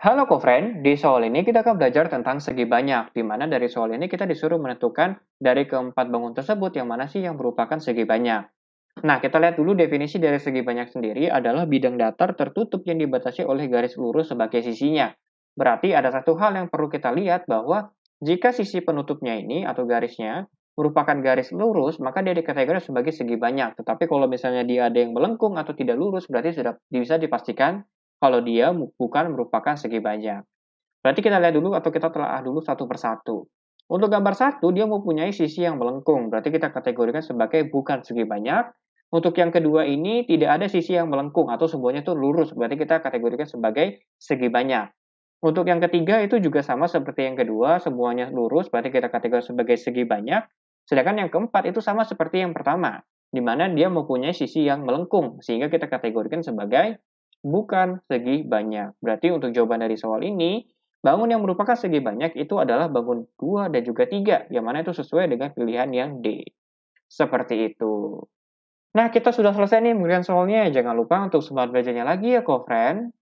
Halo co-friend, di soal ini kita akan belajar tentang segi banyak, di mana dari soal ini kita disuruh menentukan dari keempat bangun tersebut yang mana sih yang merupakan segi banyak. Nah, kita lihat dulu definisi dari segi banyak sendiri adalah bidang datar tertutup yang dibatasi oleh garis lurus sebagai sisinya. Berarti ada satu hal yang perlu kita lihat bahwa jika sisi penutupnya ini atau garisnya merupakan garis lurus, maka dia dikategorikan sebagai segi banyak. Tetapi kalau misalnya dia ada yang melengkung atau tidak lurus, berarti sudah bisa dipastikan kalau dia bukan merupakan segi banyak, Berarti kita lihat dulu atau kita telah dulu satu persatu. Untuk gambar satu, dia mempunyai sisi yang melengkung. Berarti kita kategorikan sebagai bukan segi banyak. Untuk yang kedua ini, tidak ada sisi yang melengkung atau semuanya itu lurus. Berarti kita kategorikan sebagai segi banyak. Untuk yang ketiga itu juga sama seperti yang kedua, semuanya lurus. Berarti kita kategorikan sebagai segi banyak. Sedangkan yang keempat itu sama seperti yang pertama, di mana dia mempunyai sisi yang melengkung, sehingga kita kategorikan sebagai bukan segi banyak. Berarti untuk jawaban dari soal ini, bangun yang merupakan segi banyak itu adalah bangun 2 dan juga 3, yang mana itu sesuai dengan pilihan yang D. Seperti itu. Nah, kita sudah selesai nih pemberian soalnya. Jangan lupa untuk semangat belajarnya lagi ya, co-friend.